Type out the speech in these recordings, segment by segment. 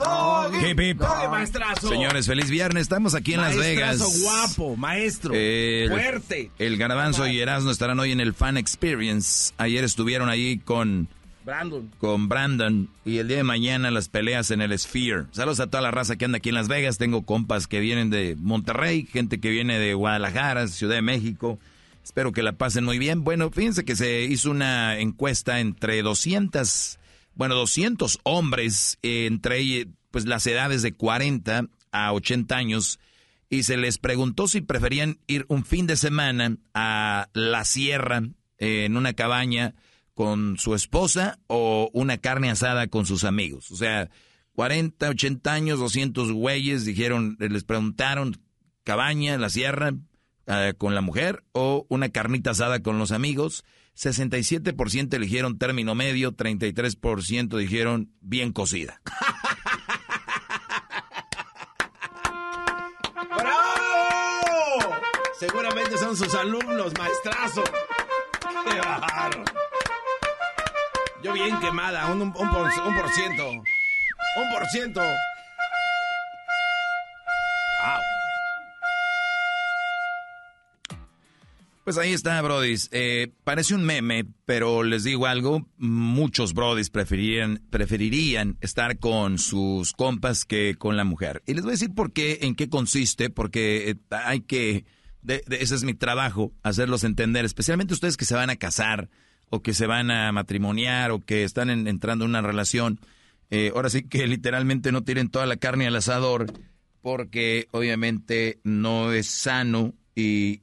Doggy, hip, hip. Señores, feliz viernes. Estamos aquí en Las Vegas. guapo, maestro. fuerte. El, Garabanzo y Erasmo estarán hoy en el Fan Experience. Ayer estuvieron ahí con... Brandon. Con Brandon. Y el día de mañana las peleas en el Sphere. Saludos a toda la raza que anda aquí en Las Vegas. Tengo compas que vienen de Monterrey, gente que viene de Guadalajara, Ciudad de México. Espero que la pasen muy bien. Bueno, fíjense que se hizo una encuesta entre 200 bueno, 200 hombres eh, entre pues, las edades de 40 a 80 años y se les preguntó si preferían ir un fin de semana a la sierra en una cabaña con su esposa o una carne asada con sus amigos. O sea, 40, 80 años, 200 güeyes dijeron, les preguntaron cabaña, la sierra eh, con la mujer o una carnita asada con los amigos 67% eligieron término medio, 33% dijeron bien cocida. ¡Bravo! Seguramente son sus alumnos, maestrazo. ¡Qué Yo bien quemada, un por ciento. Un por ciento. Pues ahí está, Brodis. Eh, parece un meme, pero les digo algo, muchos Brodis preferirían, estar con sus compas que con la mujer. Y les voy a decir por qué, en qué consiste, porque eh, hay que, ese es mi trabajo, hacerlos entender, especialmente ustedes que se van a casar o que se van a matrimoniar o que están entrando en una relación. Eh, ahora sí que literalmente no tiren toda la carne al asador porque obviamente no es sano y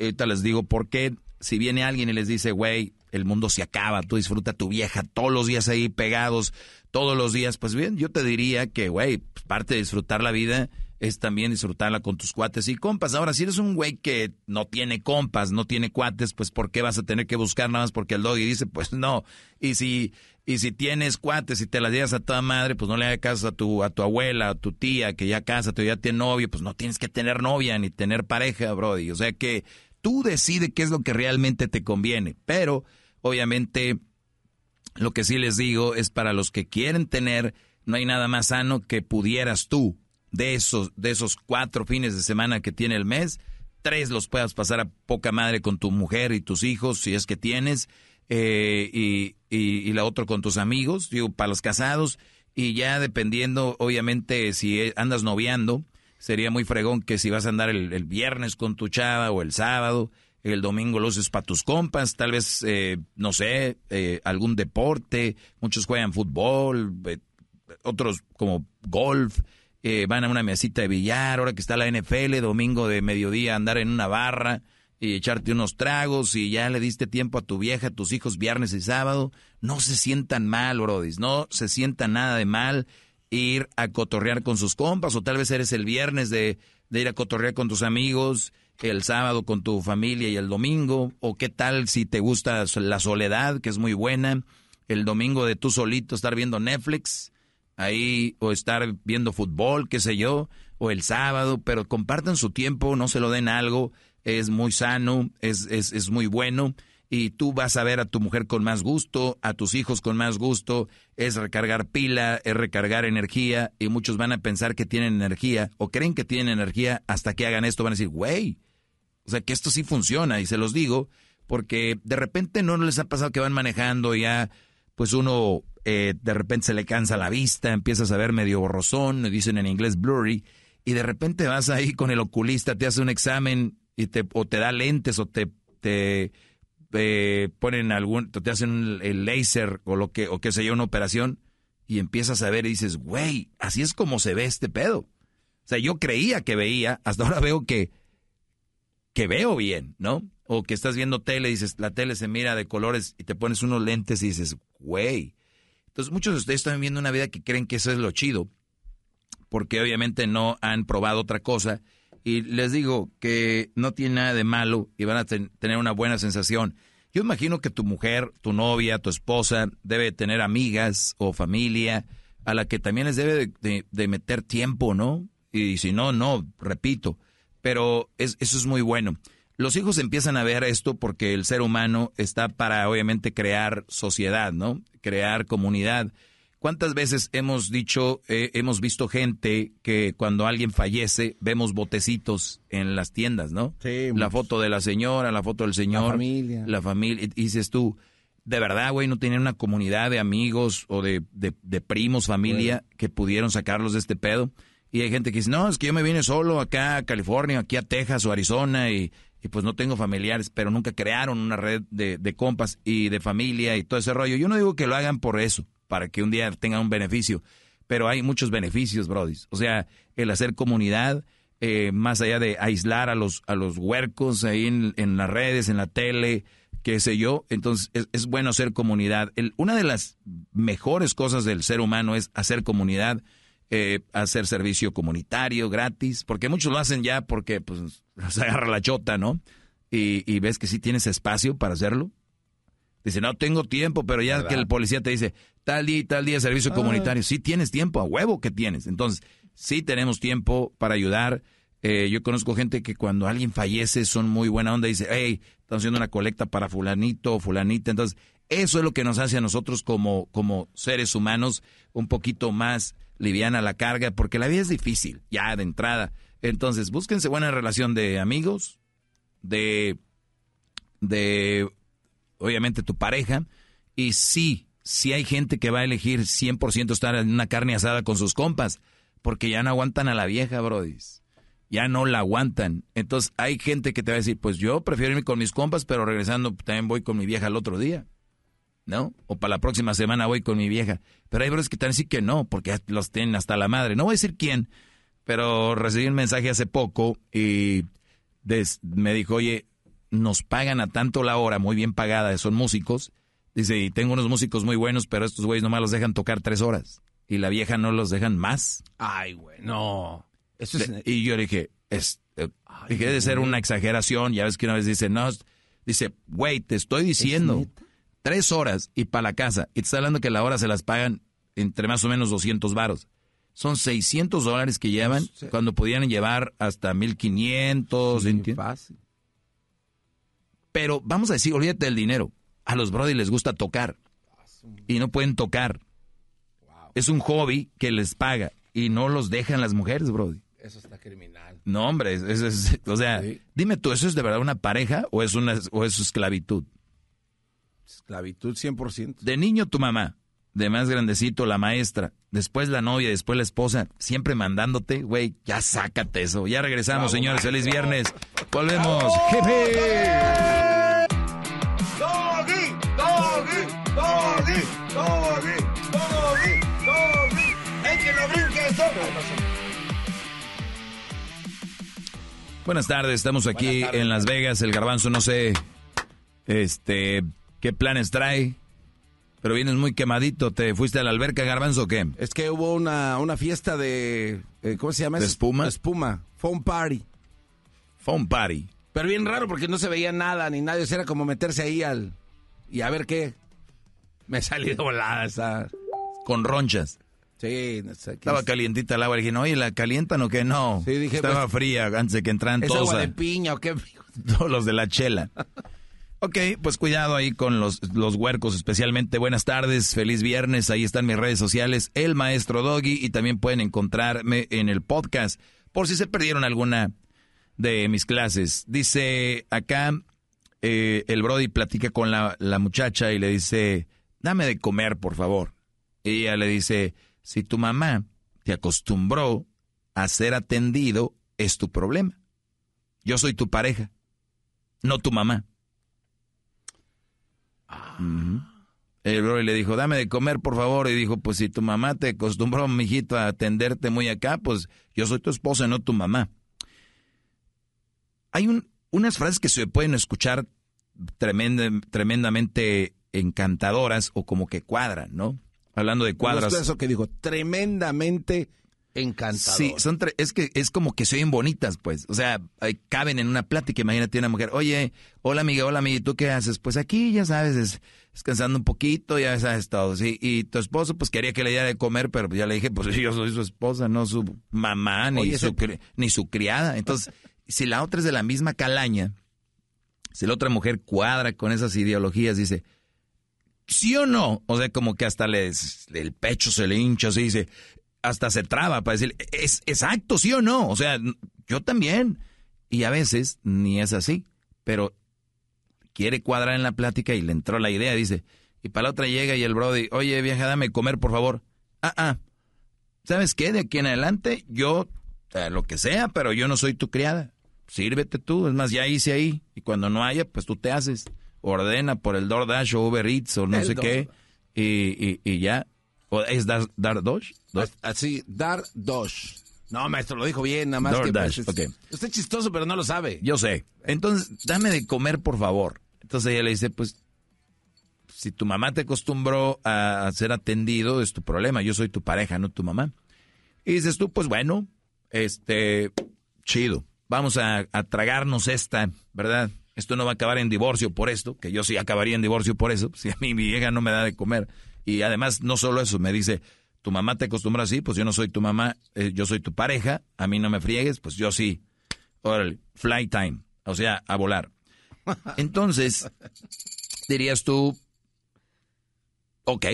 ahorita les digo por qué, si viene alguien y les dice, güey, el mundo se acaba, tú disfruta a tu vieja todos los días ahí pegados, todos los días, pues bien, yo te diría que, güey, pues, parte de disfrutar la vida es también disfrutarla con tus cuates y compas. Ahora, si eres un güey que no tiene compas, no tiene cuates, pues ¿por qué vas a tener que buscar nada más porque el doggy dice, pues no? Y si, y si tienes cuates y te las llevas a toda madre, pues no le hagas caso a tu, a tu abuela, a tu tía, que ya casa, ya tiene novio, pues no tienes que tener novia ni tener pareja, brody. O sea que Tú decides qué es lo que realmente te conviene, pero obviamente lo que sí les digo es para los que quieren tener, no hay nada más sano que pudieras tú de esos, de esos cuatro fines de semana que tiene el mes, tres los puedas pasar a poca madre con tu mujer y tus hijos, si es que tienes, eh, y, y, la otra con tus amigos, digo, para los casados, y ya dependiendo, obviamente, si andas noviando, sería muy fregón que si vas a andar el, viernes con tu chava o el sábado, el domingo los uses para tus compas, tal vez, eh, no sé, eh, algún deporte, muchos juegan fútbol, otros como golf, eh, van a una mesita de billar, ahora que está la NFL, domingo de mediodía andar en una barra y echarte unos tragos y ya le diste tiempo a tu vieja, a tus hijos viernes y sábado, no se sientan mal, brodis, no se sientan nada de mal ir a cotorrear con sus compas o tal vez eres el viernes de, ir a cotorrear con tus amigos, el sábado con tu familia y el domingo, o qué tal si te gusta la soledad, que es muy buena, el domingo de tú solito estar viendo Netflix, ahí, o estar viendo fútbol, qué sé yo, o el sábado, pero compartan su tiempo, no se lo den algo, es muy sano, es, es, es muy bueno y tú vas a ver a tu mujer con más gusto, a tus hijos con más gusto, es recargar pila, es recargar energía y muchos van a pensar que tienen energía o creen que tienen energía hasta que hagan esto, van a decir, güey, o sea que esto sí funciona y se los digo porque de repente no les ha pasado que van manejando ya, pues uno eh, de repente se le cansa la vista, empiezas a ver medio borrosón, dicen en inglés blurry, y de repente vas ahí con el oculista, te hace un examen y te, o te da lentes o te, te eh, ponen algún, te hacen el láser o lo que, o qué sé yo, una operación, y empiezas a ver y dices, güey, así es como se ve este pedo. O sea, yo creía que veía, hasta ahora veo que, que veo bien, ¿no? O que estás viendo tele y dices, la tele se mira de colores y te pones unos lentes y dices, güey. Entonces muchos de ustedes están viviendo una vida que creen que eso es lo chido, porque obviamente no han probado otra cosa y les digo que no tiene nada de malo y van a tener una buena sensación. Yo imagino que tu mujer, tu novia, tu esposa debe tener amigas o familia a la que también les debe de, meter tiempo, ¿no? Y si no, no, repito. Pero eso es muy bueno. Los hijos empiezan a ver esto porque el ser humano está para, obviamente, crear sociedad, ¿no? Crear comunidad. ¿Cuántas veces hemos dicho, eh, hemos visto gente que cuando alguien fallece vemos botecitos en las tiendas, ¿no? Sí, la foto de la señora, la foto del señor, la familia. La familia. Y dices tú, de verdad, güey, no tenían una comunidad de amigos o de, primos, familia que pudieron sacarlos de este pedo. Y hay gente que dice, no, es que yo me vine solo acá a California, aquí a Texas o Arizona y, pues no tengo familiares, pero nunca crearon una red de compas y de familia y todo ese rollo. Yo no digo que lo hagan por eso para que un día tenga un beneficio. Pero hay muchos beneficios, Brody. O sea, el hacer comunidad, eh, más allá de aislar a los, a los huercos ahí en, las redes, en la tele, qué sé yo. Entonces, es, bueno hacer comunidad. una de las mejores cosas del ser humano es hacer comunidad, eh, hacer servicio comunitario gratis, porque muchos lo hacen ya porque pues, se agarra la chota, ¿no? Y, y ves que sí tienes espacio para hacerlo, Dice, no tengo tiempo, pero ya que el policía te dice, tal día y tal día servicio ah. comunitario, sí tienes tiempo, a huevo que tienes. Entonces, sí tenemos tiempo para ayudar. Eh, yo conozco gente que cuando alguien fallece son muy buena onda, dice, hey, estamos haciendo una colecta para fulanito o fulanita. Entonces, eso es lo que nos hace a nosotros como, como seres humanos un poquito más liviana la carga, porque la vida es difícil, ya de entrada. Entonces, búsquense buena relación de amigos, de, de obviamente tu pareja, y sí, sí hay gente que va a elegir 100% estar en una carne asada con sus compas, porque ya no aguantan a la vieja, Brody Ya no la aguantan. Entonces hay gente que te va a decir, pues yo prefiero irme con mis compas, pero regresando pues, también voy con mi vieja al otro día. ¿No? O para la próxima semana voy con mi vieja. Pero hay brothers que te van a decir que no, porque los tienen hasta la madre. No voy a decir quién, pero recibí un mensaje hace poco y me dijo, oye, nos pagan a tanto la hora, muy bien pagada, son músicos. Dice, y tengo unos músicos muy buenos, pero estos güeyes nomás los dejan tocar tres horas. Y la vieja no los dejan más. Ay, güey, no. Eso es... Y yo dije, es, que eh, debe ser una exageración. Ya ves que una vez dice, no, dice, güey, te estoy diciendo, tres horas y para la casa. Y te está hablando que la hora se las pagan entre más o menos 200 varos son 600 dólares que llevan cuando pudieran llevar hasta 1500. quinientos pero vamos a decir, olvídate del dinero. A los Brody les gusta tocar. Y no pueden tocar. Es un hobby que les paga. Y no los dejan las mujeres, Brody. Eso está criminal. No, hombre, o sea, dime tú, ¿eso es de verdad una pareja o es, una, o esclavitud? Esclavitud 100%. De niño tu mamá, de más grandecito la maestra, después la novia, después la esposa, siempre mandándote, güey, ya sácate eso. Ya regresamos, señores, feliz viernes. Volvemos. Buenas tardes, estamos aquí en Las Vegas. El garbanzo, no sé este, qué planes trae, pero vienes muy quemadito. ¿Te fuiste a la alberca, garbanzo, o qué? Es que hubo una, una fiesta de. Eh, ¿Cómo se llama? ¿De espuma? espuma. Foam party. Foam party. Pero bien raro porque no se veía nada ni nadie. Era como meterse ahí al. Y a ver qué. Me he salido volada Con ronchas. Sí, estaba calientita el agua. Dije, oye, ¿la calientan o qué? No. dije, estaba pues, fría antes de que entraran todos. agua de piña o qué? Todos los de la chela. ok, pues cuidado ahí con los, los huercos, especialmente. Buenas tardes, feliz viernes. Ahí están mis redes sociales, El Maestro Doggy, y también pueden encontrarme en el podcast, por si se perdieron alguna de mis clases. Dice acá, eh, el Brody platica con la, la muchacha y le dice, dame de comer, por favor. Y ella le dice, si tu mamá te acostumbró a ser atendido, es tu problema. Yo soy tu pareja, no tu mamá. Ah. El le dijo, dame de comer, por favor. Y dijo, pues si tu mamá te acostumbró, mijito, a atenderte muy acá, pues yo soy tu esposa, no tu mamá. Hay unas frases que se pueden escuchar tremendamente encantadoras o como que cuadran, ¿no? Hablando de cuadras. eso que dijo, tremendamente encantador. Sí, son es que es como que se oyen bonitas, pues. O sea, eh, caben en una plática. Imagínate una mujer, oye, hola amiga, hola amiga, ¿y tú qué haces? Pues aquí, ya sabes, descansando un poquito, ya sabes todo. ¿sí? Y tu esposo, pues quería que le diera de comer, pero ya le dije, pues yo soy su esposa, no su mamá, ni, ni su criada. Entonces, si la otra es de la misma calaña, si la otra mujer cuadra con esas ideologías, dice, ¿Sí o no? O sea, como que hasta le el pecho se le hincha, se dice, hasta se traba para decir, es exacto, sí o no. O sea, yo también. Y a veces ni es así, pero quiere cuadrar en la plática y le entró la idea, dice, y para la otra llega y el Brody, oye vieja, dame comer por favor. Ah, ah, ¿sabes qué? De aquí en adelante yo, eh, lo que sea, pero yo no soy tu criada. Sírvete tú, es más, ya hice ahí, y cuando no haya, pues tú te haces ordena por el DoorDash o Uber Eats o no sé qué y, ya. ¿O ¿Es dar, dar Dosh? Así, ah, ah, Dar Dosh. No, maestro, lo dijo bien, nada más que... Pues, usted chistoso, pero no lo sabe. Yo sé. Entonces, dame de comer, por favor. Entonces ella le dice, pues, si tu mamá te acostumbró a ser atendido, es tu problema. Yo soy tu pareja, no tu mamá. Y dices tú, pues bueno, este, chido. Vamos a tragarnos esta, ¿verdad? esto no va a acabar en divorcio por esto, que yo sí acabaría en divorcio por eso, si a mí mi vieja no me da de comer. Y además, no solo eso, me dice, tu mamá te acostumbra así, pues yo no soy tu mamá, eh, yo soy tu pareja, a mí no me friegues, pues yo sí. Órale, fly time, o sea, a volar. Entonces, dirías tú, ok,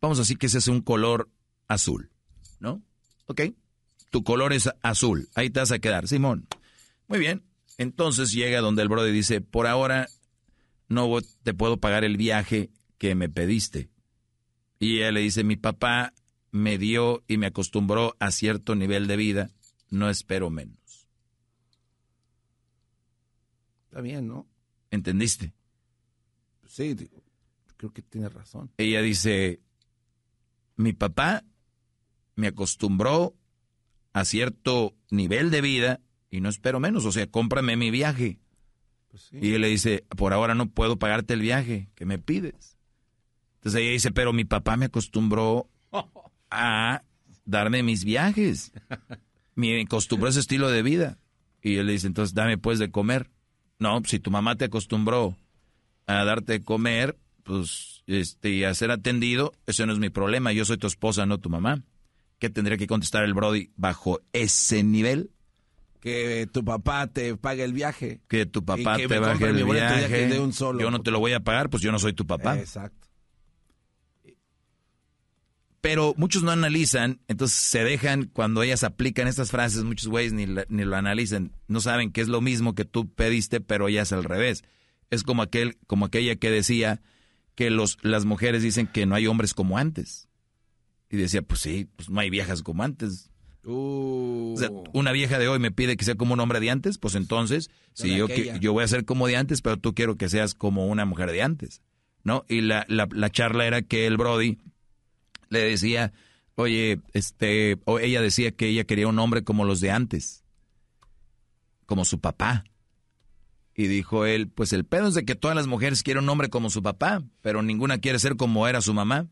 vamos a decir que ese es un color azul, ¿no? Ok, tu color es azul, ahí te vas a quedar, Simón. Muy bien, entonces llega donde el brother dice, por ahora no te puedo pagar el viaje que me pediste. Y ella le dice, mi papá me dio y me acostumbró a cierto nivel de vida, no espero menos. Está bien, ¿no? ¿Entendiste? Sí, creo que tiene razón. Ella dice, mi papá me acostumbró a cierto nivel de vida, y no espero menos, o sea, cómprame mi viaje. Pues y él le dice, por ahora no puedo pagarte el viaje que me pides. Entonces ella dice, pero mi papá me acostumbró a darme mis viajes. Me acostumbró a ese estilo de vida. Y él le dice, entonces dame pues de comer. No, si tu mamá te acostumbró a darte de comer, pues, este, y a ser atendido, ese no es mi problema. Yo soy tu esposa, no tu mamá. ¿Qué tendría que contestar el Brody bajo ese nivel? que tu papá te pague el viaje. Que tu papá te pague el viaje. de un solo. Yo no te lo voy a pagar, pues yo no soy tu papá. Exacto. Pero muchos no analizan, entonces se dejan cuando ellas aplican estas frases, muchos güeyes ni, lo analizan, no saben que es lo mismo que tú pediste, pero ellas al revés. Es como aquel, como aquella que decía que los, las mujeres dicen que no hay hombres como antes. Y decía, pues sí, pues no hay viejas como antes Uh. una vieja de hoy me pide que sea como un hombre de antes, pues entonces, si yo, yo voy a ser como de antes, pero tú quiero que seas como una mujer de antes, ¿no? Y la, charla era que el Brody le decía, oye, este, ella decía que ella quería un hombre como los de antes, como su papá. Y dijo él, pues el pedo es de que todas las mujeres quieren un hombre como su papá, pero ninguna quiere ser como era su mamá.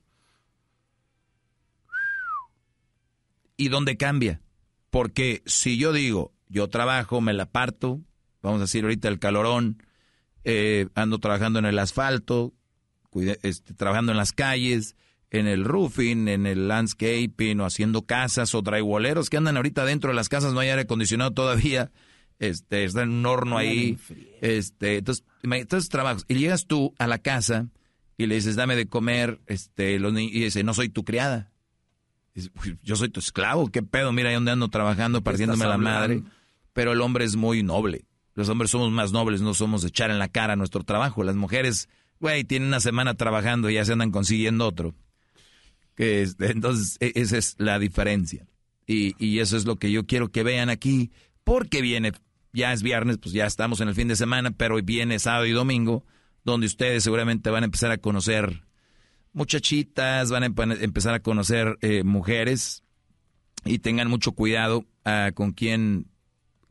¿Y dónde cambia? Porque si yo digo, yo trabajo, me la parto, vamos a decir ahorita el calorón, eh, ando trabajando en el asfalto, este, trabajando en las calles, en el roofing, en el landscaping o haciendo casas o drywalleros que andan ahorita dentro de las casas, no hay aire acondicionado todavía, este, está en un horno ahí, este, entonces, entonces trabajos. Y llegas tú a la casa y le dices, dame de comer, este, y dice, no soy tu criada, yo soy tu esclavo, qué pedo, mira, yo ando trabajando, partiéndome la madre. Pero el hombre es muy noble. Los hombres somos más nobles, no somos echar en la cara nuestro trabajo. Las mujeres, güey, tienen una semana trabajando y ya se andan consiguiendo otro. entonces, e, esa es la diferencia. Y, y eso es lo que yo quiero que vean aquí, porque viene, ya es viernes, pues ya estamos en el fin de semana, pero viene sábado y domingo, donde ustedes seguramente van a empezar a conocer muchachitas, van a empezar a conocer eh, mujeres y tengan mucho cuidado ah, con quién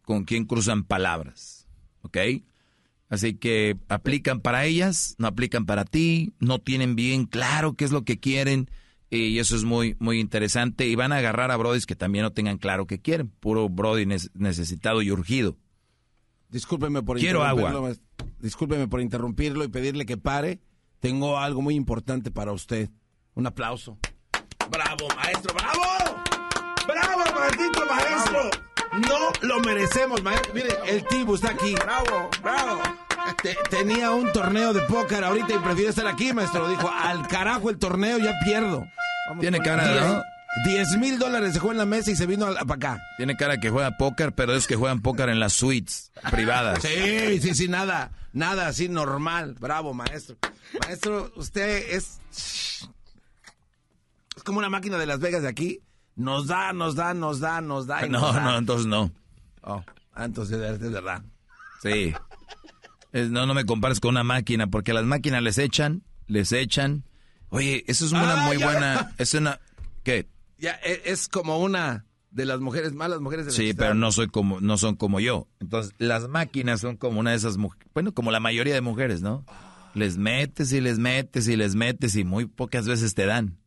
con quién cruzan palabras, Así que aplican para ellas, no aplican para ti, no tienen bien claro qué es lo que quieren y eso es muy muy interesante y van a agarrar a brodis que también no tengan claro qué quieren, puro brody necesitado y urgido. Discúlpeme por Quiero agua. Discúlpeme por interrumpirlo y pedirle que pare tengo algo muy importante para usted. Un aplauso. Bravo, maestro, bravo. Bravo, maldito maestro. No lo merecemos, maestro. Mire, el tipo está aquí. Bravo, bravo. tenía un torneo de póker ahorita y prefiere estar aquí, maestro. Dijo, al carajo el torneo, ya pierdo. Tiene cara, ¿no? 10 mil dólares dejó en la mesa y se vino para acá. Tiene cara que juega póker, pero es que juegan póker en las suites privadas. Sí, sí, sí, nada, nada así normal. Bravo, maestro. Maestro, usted es. Es como una máquina de Las Vegas de aquí. Nos da, nos da, nos da, nos da. no, no, entonces no. Oh, ah, entonces es verdad. Sí. no, no me compares con una máquina, porque las máquinas les echan, les echan. Oye, eso es una muy buena. Es una. ¿Qué? ya e, es como una de las mujeres malas mujeres de sí pero no soy como no son como yo entonces las máquinas son como una de esas mujeres bueno como la mayoría de mujeres no les metes y les metes y les metes y muy pocas veces te dan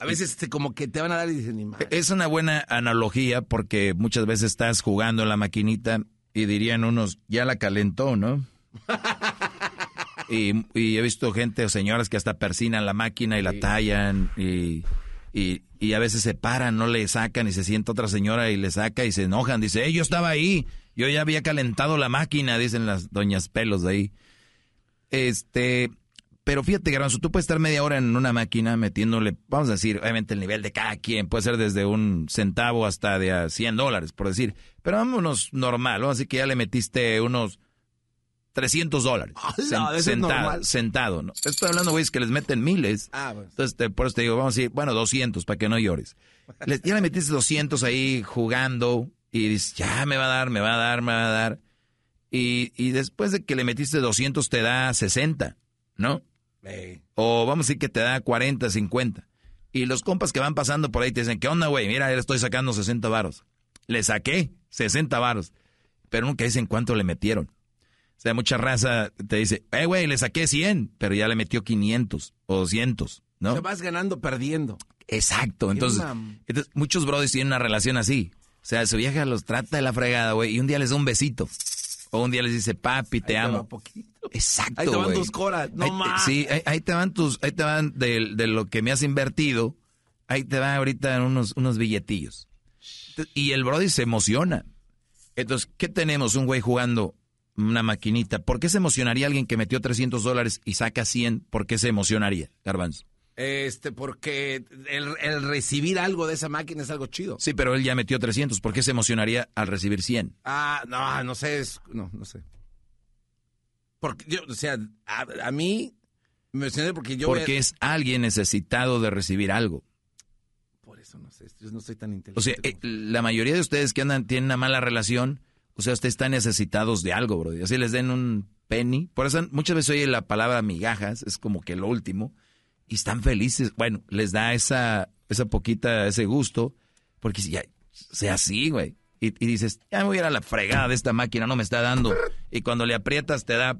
a veces este, como que te van a dar y dicen ni es una buena analogía porque muchas veces estás jugando en la maquinita y dirían unos ya la calentó no y, he visto gente o señoras que hasta persinan la máquina y la tallan y y, y a veces se paran, no le sacan y se sienta otra señora y le saca y se enojan. Dice, eh, yo estaba ahí, yo ya había calentado la máquina, dicen las doñas pelos de ahí. Este, pero fíjate, Garanzo, tú puedes estar media hora en una máquina metiéndole, vamos a decir, obviamente el nivel de cada quien puede ser desde un centavo hasta de cien 100 dólares, por decir. Pero vámonos normal, ¿no? así que ya le metiste unos 300 dólares. sentado, sentado. ¿no? Estoy hablando, güey, es que les meten miles. Ah, bueno. Entonces, por eso te digo, vamos a decir, bueno, 200 para que no llores. Les, ya le metiste 200 ahí jugando y dices, ya me va a dar, me va a dar, me va a dar. Y, después de que le metiste 200 te da 60, ¿no? O vamos a decir que te da 40, 50. Y los compas que van pasando por ahí te dicen, ¿qué onda, güey? Mira, le estoy sacando 60 varos. Le saqué 60 varos. Pero nunca dicen cuánto le metieron. O sea, mucha raza te dice, eh, güey, le saqué 100, pero ya le metió 500 o 200, ¿no? Te vas ganando perdiendo. Exacto. Entonces, muchos brothers tienen una relación así. O sea, su vieja los trata de la fregada, güey, y un día les da un besito. O un día les dice, papi, te amo. poquito. Exacto. Ahí te van tus coras, no más. Sí, ahí, te van tus, ahí te van de, lo que me has invertido, ahí te van ahorita unos, unos billetillos. Y el Brody se emociona. Entonces, ¿qué tenemos? Un güey jugando una maquinita. ¿Por qué se emocionaría alguien que metió 300 dólares y saca 100? ¿Por qué se emocionaría, Garbanzo? Este, porque el, recibir algo de esa máquina es algo chido. Sí, pero él ya metió 300. ¿Por qué se emocionaría al recibir 100? Ah, no, no sé. no, no sé. Porque yo, o sea, a, mí me emocioné porque yo. Porque es alguien necesitado de recibir algo. Por eso no sé. Yo no soy tan inteligente. O sea, eh, la mayoría de ustedes que andan tienen una mala relación o sea, ustedes están necesitados de algo, bro. Y Así les den un penny. Por eso muchas veces oye la palabra migajas, es como que lo último. Y están felices. Bueno, les da esa, esa poquita, ese gusto. Porque si ya, sea así, güey. Y, dices, ya me voy a ir a la fregada de esta máquina, no me está dando. Y cuando le aprietas te da...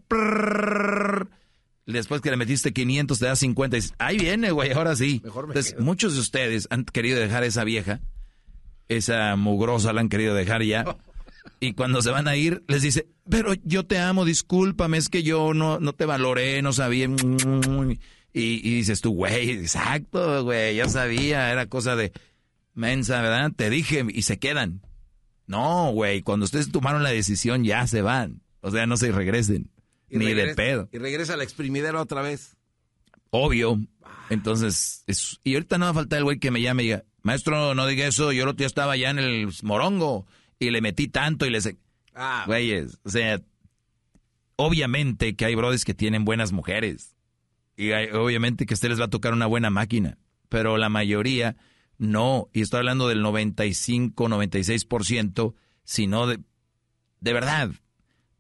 después que le metiste 500 te da 50 y dices, ahí viene, güey, ahora sí. Entonces, muchos de ustedes han querido dejar esa vieja, esa mugrosa la han querido dejar ya. Y cuando se van a ir, les dice, pero yo te amo, discúlpame, es que yo no, no te valoré, no sabía. Y, y dices tú, güey, exacto, güey, ya sabía, era cosa de mensa, ¿verdad? Te dije, y se quedan. No, güey, cuando ustedes tomaron la decisión ya se van. O sea, no se regresen. ni de pedo. Y regresa a la exprimidera otra vez. Obvio. Entonces, es, y ahorita no va a faltar el güey que me llame y diga, maestro, no diga eso, yo el otro estaba allá en el morongo y le metí tanto y le Ah, güeyes, o sea, obviamente que hay brodes que tienen buenas mujeres. Y obviamente que a ustedes les va a tocar una buena máquina. Pero la mayoría no. Y estoy hablando del 95, 96%, sino de... De verdad.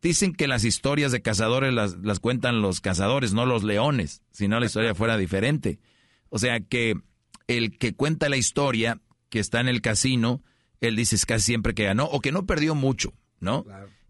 Dicen que las historias de cazadores las, las cuentan los cazadores, no los leones. Si no, la historia fuera diferente. O sea que el que cuenta la historia, que está en el casino, él dice casi siempre que ganó o que no perdió mucho, ¿no?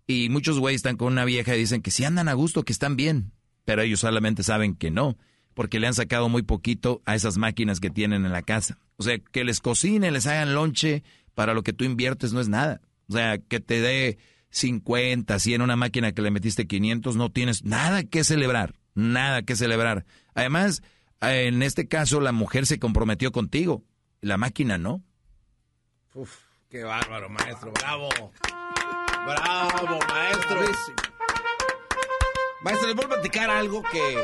Y muchos güeyes están con una vieja y dicen que si andan a gusto, que están bien, pero ellos solamente saben que no, porque le han sacado muy poquito a esas máquinas que tienen en la casa. O sea, que les cocine, les hagan lonche, para lo que tú inviertes no es nada. O sea, que te dé 50, 100, una máquina que le metiste 500, no tienes nada que celebrar, nada que celebrar. Además, en este caso la mujer se comprometió contigo, la máquina no. Uf. Qué bárbaro, maestro. Bravo. Bravo, maestro. Maestro, le voy a platicar algo que.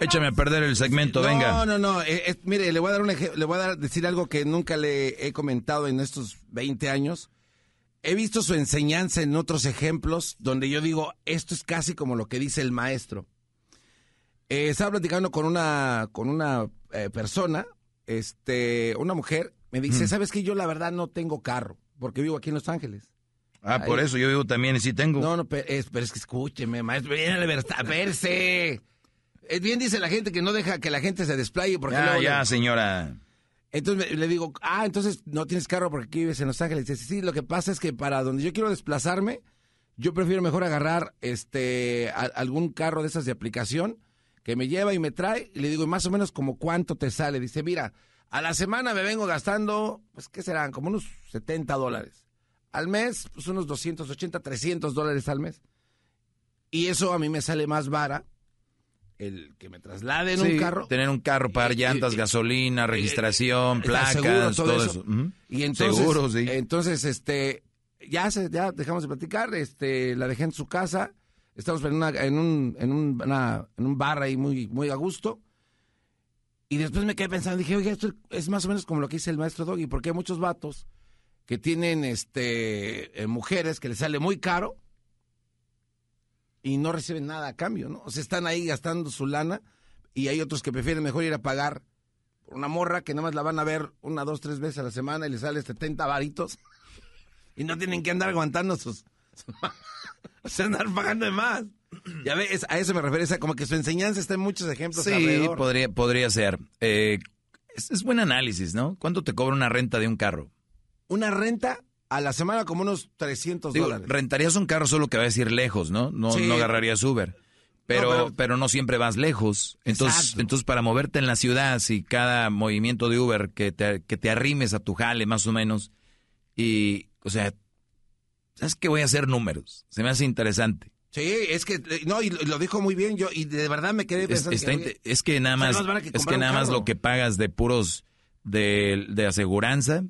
Échame a perder el segmento, venga. No, no, no. Eh, eh, mire, le voy a dar un le voy a dar, decir algo que nunca le he comentado en estos 20 años. He visto su enseñanza en otros ejemplos donde yo digo, esto es casi como lo que dice el maestro. Eh, estaba platicando con una, con una persona, este, una mujer, me dice, mm. ¿sabes que Yo la verdad no tengo carro, porque vivo aquí en Los Ángeles. Ah, por eso yo vivo también y sí tengo. No, no, pero es, pero es que escúcheme, maestro, viene a verse. es eh, Bien dice la gente que no deja que la gente se desplaye. Porque ya, ya, señora. Entonces le digo, ah, entonces no tienes carro porque aquí vives en Los Ángeles. Dice, sí, lo que pasa es que para donde yo quiero desplazarme, yo prefiero mejor agarrar este algún carro de esas de aplicación que me lleva y me trae. Y le digo, más o menos como cuánto te sale. Dice, mira, a la semana me vengo gastando, pues, ¿qué serán? Como unos 70 dólares. Al mes, pues unos 280, 300 dólares al mes. Y eso a mí me sale más vara el que me traslade en un carro. Tener un carro, para llantas, gasolina, registración, placas, todo, eso. Y entonces, seguro, sí. entonces, este, ya, ya dejamos de platicar, este, la dejé en su casa, estamos en, en, un, en, un, en un bar ahí muy, muy a gusto. Y después me quedé pensando, dije, oye, esto es más o menos como lo que dice el maestro Doggy, porque hay muchos vatos que tienen este eh, mujeres que les sale muy caro y no reciben nada a cambio, ¿no? O sea, están ahí gastando su lana y hay otros que prefieren mejor ir a pagar por una morra que nada más la van a ver una, dos, tres veces a la semana y les sale 70 varitos y no tienen que andar aguantando sus... sus o sea, andar pagando de más. Ya ves, a eso me refiero, como que su enseñanza está en muchos ejemplos. Sí, podría, podría ser. Eh, es, buen análisis, ¿no? ¿Cuánto te cobra una renta de un carro? Una renta a la semana como unos 300 dólares. Rentarías un carro solo que va a ir lejos, ¿no? No, no agarrarías Uber. Pero no, pero, no siempre vas lejos. Entonces, entonces, para moverte en la ciudad, si cada movimiento de Uber que que te arrimes a tu jale, más o menos, y, o sea, ¿sabes qué? Voy a hacer números. Se me hace interesante. Sí, es que eh, no y lo dijo muy bien yo y de verdad me quedé pensando es, que, nada más es que nada más lo que pagas de puros de, de aseguranza,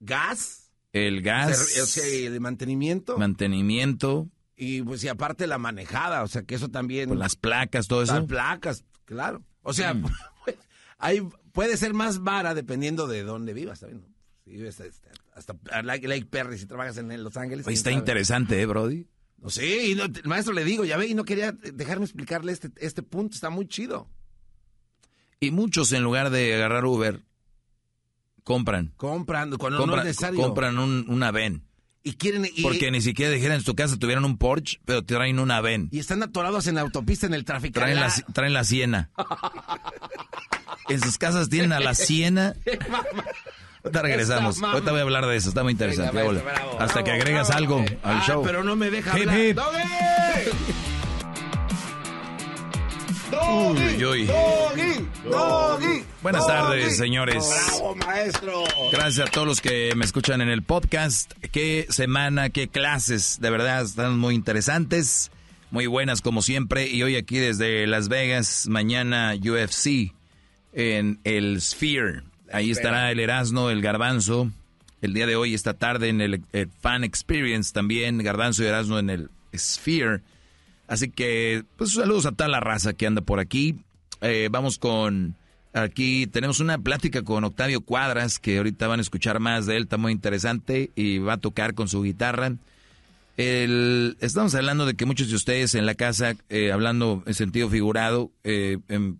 gas, el gas, o sea, el mantenimiento, mantenimiento y pues y aparte la manejada, o sea, que eso también pues, las placas, todo eso. Las placas, claro. O sea, mm. pues, hay puede ser más vara dependiendo de dónde vivas, este, hasta, Lake Perry si trabajas en Los Ángeles. está interesante, eh, brody. No el maestro le digo, ya ve, y no quería dejarme explicarle este, este, punto, está muy chido. Y muchos en lugar de agarrar Uber, compran. Compran, cuando compran, no necesario. Compran un, una VEN. Y quieren Porque ni siquiera dijeran en su casa tuvieran un Porsche, pero traen una VEN. Y están atorados en la autopista en el tráfico. Traen la, ah. traen la siena. en sus casas tienen a la siena. Ahorita regresamos. Ahorita voy a hablar de eso. Está muy interesante. Hasta que agregas algo eh, al ah, show. Pero no me deja hablar. ¡Doggy! Buenas tardes, señores. maestro! Gracias a todos los que me escuchan en el podcast. Qué semana, qué clases. De verdad, están muy interesantes. Muy buenas, como siempre. Y hoy aquí desde Las Vegas, mañana UFC en el Sphere. Ahí estará el Erasno, el Garbanzo. El día de hoy, esta tarde, en el, Fan Experience también, Garbanzo y Erasno en el Sphere. Así que, pues saludos a toda la raza que anda por aquí. Eh, vamos con. Aquí tenemos una plática con Octavio Cuadras, que ahorita van a escuchar más de él, está muy interesante y va a tocar con su guitarra. estamos hablando de que muchos de ustedes en la casa, eh, hablando en sentido figurado, eh,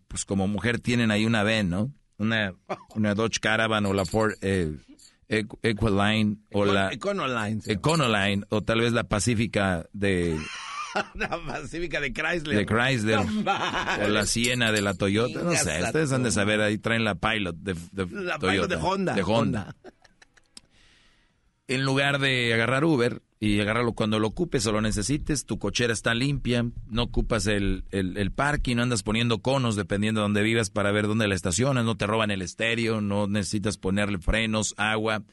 pues como mujer tienen ahí una ven, ¿no? una, una Dodge Caravan o la Ford eh, Equaline o la Econoline, Econoline o tal vez la Pacífica de la Pacífica de Chrysler. o la Siena de la Toyota. No sé, ustedes han de saber, ahí traen la Pilot de, Honda. En lugar de agarrar Uber, y agárralo cuando lo ocupes o lo necesites, tu cochera está limpia, no ocupas el, el, el no andas poniendo conos dependiendo de dónde vivas para ver dónde la estacionas, no te roban el estéreo, no necesitas ponerle frenos, agua,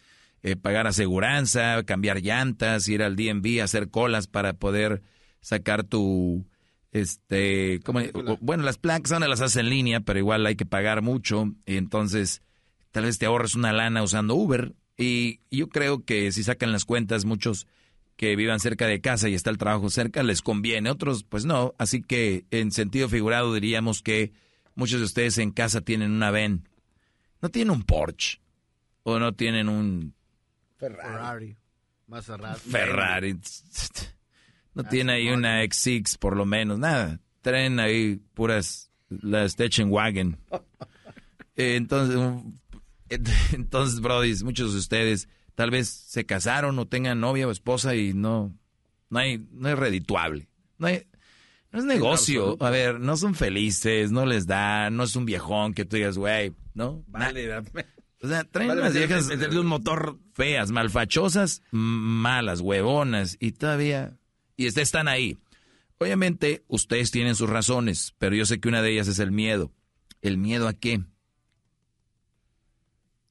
eh, pagar aseguranza, cambiar llantas, ir al DMV, hacer colas para poder sacar tu... Este, ¿cómo? bueno, las placas ahora las haces en línea, pero igual hay que pagar mucho, entonces tal vez te ahorres una lana usando Uber. Y yo creo que si sacan las cuentas, muchos que vivan cerca de casa y está el trabajo cerca les conviene, otros pues no. Así que en sentido figurado diríamos que muchos de ustedes en casa tienen una Ven, no tienen un Porsche o no tienen un Ferrari, No tienen ahí una X6 por lo menos, nada. Tren ahí puras las Station Wagon. Eh, entonces, entonces, Brody, muchos de ustedes Tal vez se casaron o tengan novia o esposa y no, no, hay, no es redituable. No, es negocio. A ver, no son felices, no les da, no es un viejón que tú digas, güey, ¿no? Vale, O sea, traen las unas viejas de un motor feas, malfachosas, malas, huevonas, y todavía. Y este, están ahí. Obviamente, ustedes tienen sus razones, pero yo sé que una de ellas es el miedo. ¿El miedo a qué?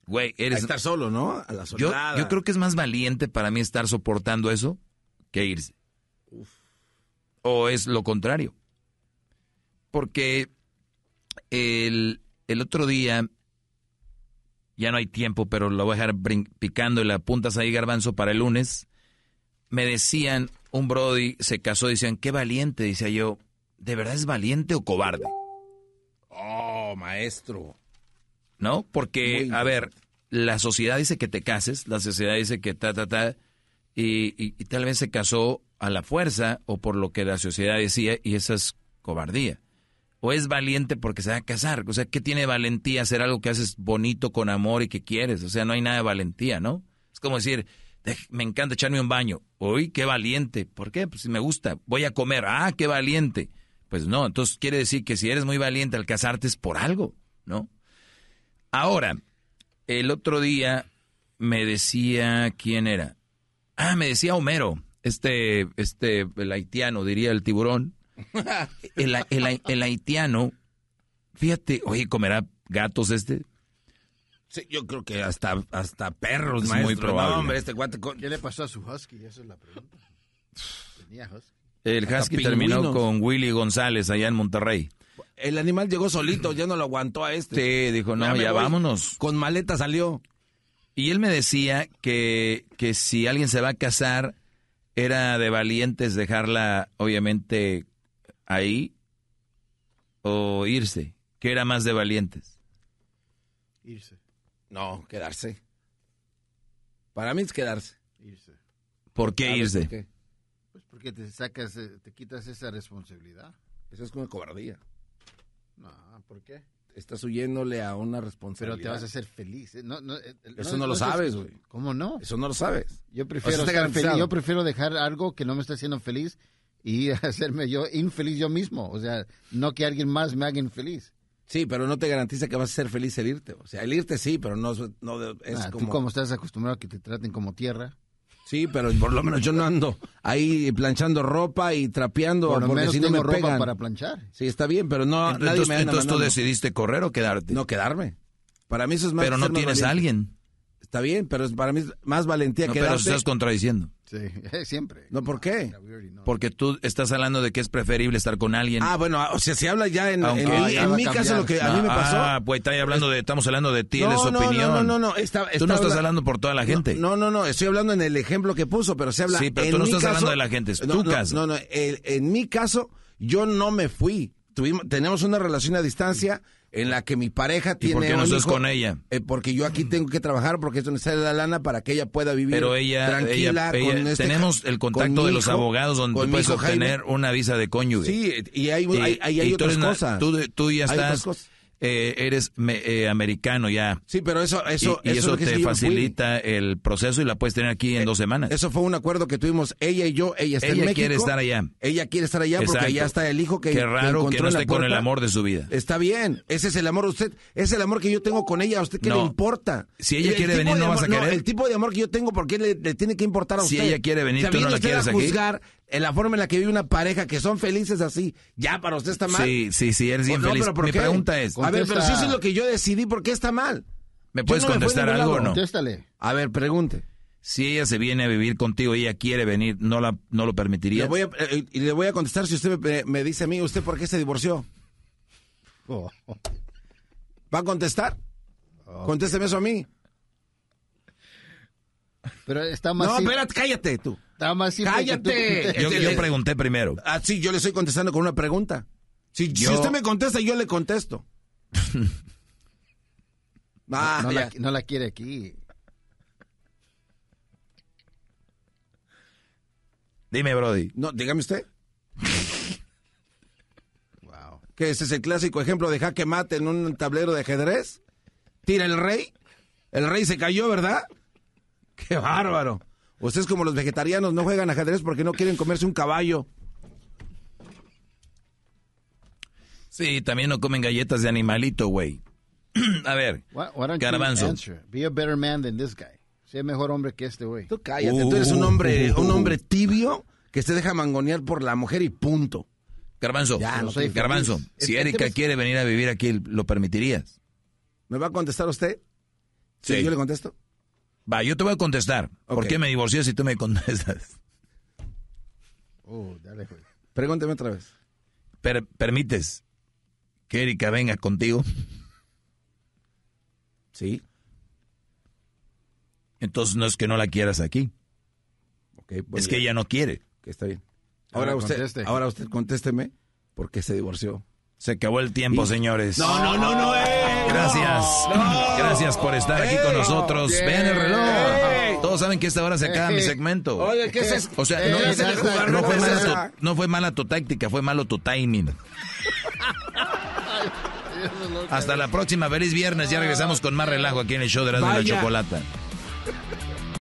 Güey, estar solo, ¿no? A la yo, yo, creo que es más valiente para mí estar soportando eso que irse. O es lo contrario. Porque el, otro día, ya no hay tiempo, pero lo voy a dejar picando en la punta ahí, garbanzo, para el lunes. Me decían, un Brody se casó, decían, qué valiente, decía yo, ¿de verdad es valiente o cobarde? Oh, maestro. ¿no? Porque, a ver, la sociedad dice que te cases, la sociedad dice que ta, ta, ta, y, tal vez se casó a la fuerza o por lo que la sociedad decía, y esa es cobardía. O es valiente porque se va a casar. O sea, ¿qué tiene valentía hacer algo que haces bonito con amor y que quieres? O sea, no hay nada de valentía, ¿no? Es como decir, me encanta echarme un baño. Uy, qué valiente. ¿Por qué? Pues me gusta. Voy a comer. Ah, qué valiente. Pues no, entonces quiere decir que si eres muy valiente al casarte es por algo, ¿no? Ahora, el otro día me decía quién era. Ah, me decía Homero, este, este, el haitiano, diría el tiburón. El, haitiano, fíjate, oye, comerá gatos este. Sí, yo creo que hasta, hasta perros, es Muy probable. Este ¿Qué le pasó a su husky? Esa es la pregunta. Tenía El husky terminó con Willy González allá en Monterrey. El animal llegó solito, ya no lo aguantó a este. Sí, dijo, no, ya, vámonos. Con maleta salió. Y él me decía que, si alguien se va a casar, era de valientes dejarla, obviamente, ahí o irse. ¿Qué era más de valientes? Irse. No, quedarse. Para mí es quedarse. Irse. ¿Por qué irse? Pues porque te sacas, eh, te quitas esa responsabilidad. Eso es como cobardía. No, ¿por qué? Estás huyéndole a una responsabilidad. Pero te vas a hacer feliz. No, eh, eh, Eso no, lo sabes, güey. ¿Cómo no? Eso no lo sabes. Yo prefiero, yo prefiero dejar algo que no me está haciendo feliz y hacerme yo infeliz yo mismo. O sea, no que alguien más me haga infeliz. Sí, pero no te garantiza que vas a ser feliz el irte. O sea, el irte sí, pero no, no es como... Ah, Tú como estás acostumbrado a que te traten como tierra. Sí, pero por lo menos yo no ando ahí planchando ropa y trapeando por lo menos si no me ropa para planchar. Sí, está bien, pero no entonces, nadie me anda Entonces tú decidiste correr o quedarte. No quedarme. Para mí eso es más Pero no tienes a alguien. Está bien, pero para mí es más valentía que. Pero estás contradiciendo. Sí, siempre. No, ¿por qué? Porque tú estás hablando de que es preferible estar con alguien. Ah, bueno, o sea, se habla ya en, en, mi caso lo que a mí me ah, pasó. Ah, pues está hablando de, estamos hablando de ti, de su opinión. No, no, no, está, tú no estás hablando por toda la gente. No, no, no, estoy hablando en el ejemplo que puso, pero se habla. Sí, pero tú no estás hablando de la gente, es tu caso. No, no, en mi caso yo no me fui. Tuvimos, tenemos una relación a distancia en la que mi pareja tiene. ¿Y por qué no estás con ella? Eh, porque yo aquí tengo que trabajar porque esto necesita la lana para que ella pueda vivir Pero ella, tranquila. Este tenemos el contacto de los abogados donde puedes obtener una visa de cónyuge. Sí, y hay, hay, hay, otras, cosas. tú, ya estás, eh, eres eh, americano ya. Sí, pero eso, eso, y, eso, te facilita el proceso y la puedes tener aquí en eh, dos semanas. Eso fue un acuerdo que tuvimos ella y yo. Ella está en México, quiere estar allá. Ella quiere estar allá porque allá está el hijo que. Qué raro que, no esté con el amor de su vida. Está bien, ese es el amor usted, es el amor que yo tengo con ella. ¿A usted qué le importa? Si ella quiere venir, no vas a querer. el tipo de amor que yo tengo, ¿por qué le, tiene que importar a usted? Si ella quiere venir, tú no la quieres a juzgar, en la forma en la que vive una pareja que son felices así, ya para usted está mal. Sí, sí, sí, eres bien feliz. Mi pregunta es. A ver, pero si es lo que yo decidí, ¿por qué está mal? ¿Me puedes contestar algo o no? A ver, pregunte. Si ella se viene a vivir contigo y ella quiere venir, ¿no, la, no lo permitiría? Eh, y le voy a contestar si usted me, dice a mí, ¿usted por qué se divorció? Oh. ¿Va a contestar? Contésteme eso a mí. Pero está más. No, espérate, cállate tú. Está más ¡Cállate! Yo, pregunté primero. Ah, sí, yo le estoy contestando con una pregunta. Si, usted me contesta, yo le contesto. Ah, no, la, quiere aquí. Dime, Brody. No, dígame usted. wow. ¿Qué es el clásico ejemplo de jaque mate en un tablero de ajedrez? Tira el rey. El rey se cayó, ¿verdad? ¡Qué bárbaro! Ustedes como los vegetarianos no juegan ajedrez porque no quieren comerse un caballo. Sí, también no comen galletas de animalito, güey. a ver, Garbanzo. Be a better man than this guy. Sé mejor hombre que este güey. Tú cállate, tú eres un uh, hombre, uh, uh, un hombre tibio que se deja mangonear por la mujer y punto. Garbanzo, ya, no soy Garbanzo, si Erika quiere venir a vivir aquí, ¿lo permitirías? ¿Me va a contestar usted? ¿Sí yo le contesto? Va, yo te voy a contestar. ¿Por qué me divorcié si tú me contestas? Oh, dale, Pregúnteme otra vez. ¿Permites que Erika venga contigo? Sí. Entonces no es que no la quieras aquí. Okay, es que ella no quiere. Que está bien. Ahora, usted, ahora usted contésteme por qué se divorció. Se acabó el tiempo, señores. No, no, no, no. Eh. gracias. gracias por estar aquí con nosotros. Vean el reloj. Todos saben que esta hora se acaba mi segmento. Oye, ¿qué es O sea, no, fue mala tu, táctica, fue malo tu timing. Hasta la próxima. Feliz viernes. Ya regresamos con más relajo aquí en el show de la, de la Chocolata.